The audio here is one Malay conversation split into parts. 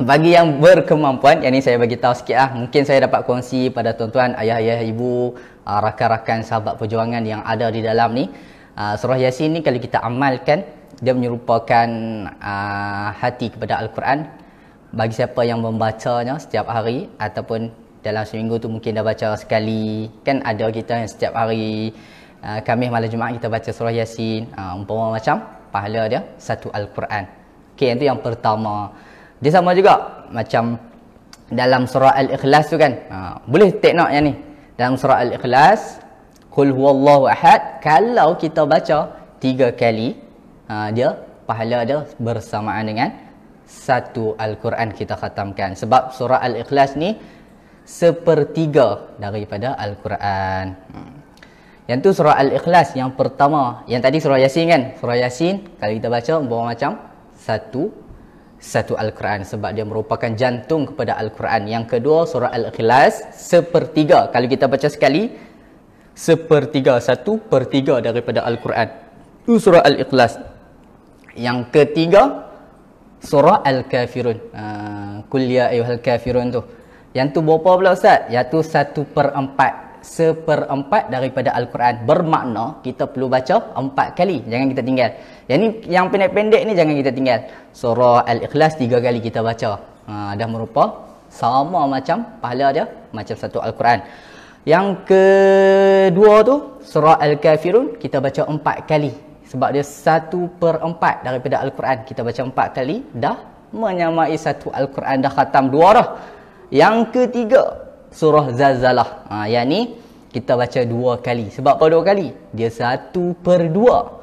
bagi yang berkemampuan yang ni saya bagi tahu sikitlah mungkin saya dapat kongsi pada tuan-tuan ayah-ayah ibu ah, rakan-rakan sahabat perjuangan yang ada di dalam ni ah, surah yasin ni kalau kita amalkan dia menyerupakan ah, hati kepada al-Quran bagi siapa yang membacanya setiap hari ataupun dalam seminggu tu mungkin dah baca sekali kan ada kita yang setiap hari kami Khamis malam Jumaat kita baca surah yasin umpama macam pahala dia satu al-Quran okey yang tu yang pertama dia sama juga macam dalam surah Al-Ikhlas tu kan. Ha, boleh take note yang ni. Dalam surah Al-Ikhlas, Qul huwallahu ahad, kalau kita baca tiga kali, ha, dia pahala dia bersamaan dengan satu Al-Quran kita khatamkan. Sebab surah Al-Ikhlas ni sepertiga daripada Al-Quran. Hmm. Yang tu surah Al-Ikhlas yang pertama. Yang tadi surah Yasin kan? Surah Yasin, kalau kita baca, bawa macam satu satu Al-Quran sebab dia merupakan jantung kepada Al-Quran. Yang kedua surah Al-Ikhlas sepertiga. Kalau kita baca sekali sepertiga satu per tiga daripada Al-Quran. Itu surah Al-Ikhlas. Yang ketiga surah Al-Kafirun. Uh, ha, Kul ya ayuhal kafirun tu. Yang tu berapa pula Ustaz? Yang tu satu per empat. Seperempat daripada Al-Quran. Bermakna kita perlu baca empat kali. Jangan kita tinggal. Yang ni yang pendek-pendek ni jangan kita tinggal. Surah Al-Ikhlas tiga kali kita baca. Ha, dah merupa sama macam pahala dia macam satu Al-Quran. Yang kedua tu Surah Al-Kafirun kita baca empat kali. Sebab dia satu per empat daripada Al-Quran. Kita baca empat kali dah menyamai satu Al-Quran dah khatam dua dah. Yang ketiga Surah Zazalah. Ha, yang ni kita baca dua kali. Sebab apa dua kali? Dia satu per dua.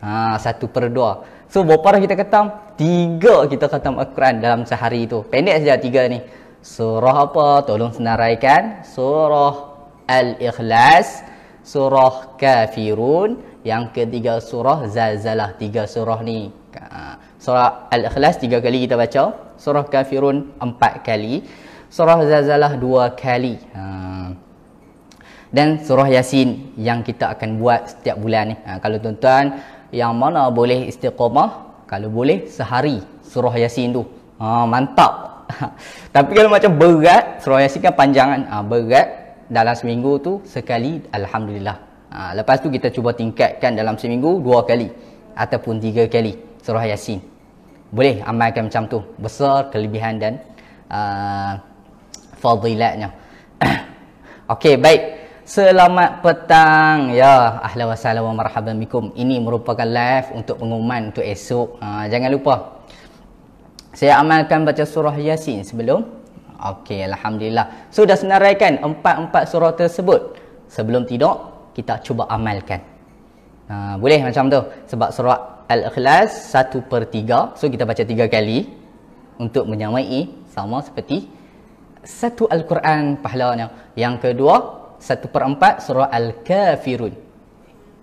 Ha, satu per dua. So, berapa dah kita ketam? Tiga kita ketam Al-Quran dalam sehari itu. Pendek saja tiga ni. Surah apa? Tolong senaraikan. Surah Al-Ikhlas. Surah Kafirun. Yang ketiga surah Zalzalah. Tiga surah ni. Ha, surah Al-Ikhlas tiga kali kita baca. Surah Kafirun empat kali. Surah Zalzalah dua kali. Ha. Dan surah Yasin yang kita akan buat setiap bulan ni. Ha, kalau tuan-tuan yang mana boleh istiqomah kalau boleh sehari surah yasin tu ha, mantap tapi kalau macam berat surah yasin kan panjang kan ha, berat dalam seminggu tu sekali Alhamdulillah ha, lepas tu kita cuba tingkatkan dalam seminggu dua kali ataupun tiga kali surah yasin boleh amalkan macam tu besar kelebihan dan uh, fadilatnya Okey, baik. Selamat petang ya ahla wa sahla wa marhaban bikum. Ini merupakan live untuk pengumuman untuk esok. Ha, jangan lupa. Saya amalkan baca surah Yasin sebelum. Okey alhamdulillah. So senaraikan empat-empat surah tersebut. Sebelum tidur kita cuba amalkan. Ha, boleh macam tu sebab surah Al-Ikhlas 1/3. So kita baca tiga kali untuk menyamai sama seperti satu Al-Quran pahlawan Yang kedua, satu per empat surah Al-Kafirun.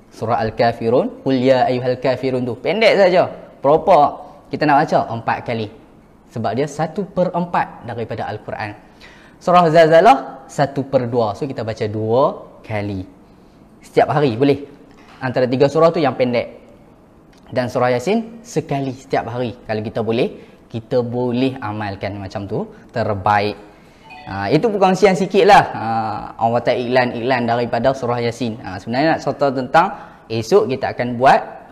Surah Al-Kafirun. Qul ya ayuhal kafirun tu. Pendek saja. Proper. Kita nak baca oh, empat kali. Sebab dia satu per empat daripada Al-Quran. Surah Zazalah satu per dua So kita baca dua kali. Setiap hari boleh. Antara tiga surah tu yang pendek. Dan surah Yasin sekali setiap hari. Kalau kita boleh, kita boleh amalkan macam tu. Terbaik. Ha, itu bukan sian sikit lah. Ha, uh, orang kata iklan-iklan daripada surah Yasin. Uh, sebenarnya nak cerita tentang esok kita akan buat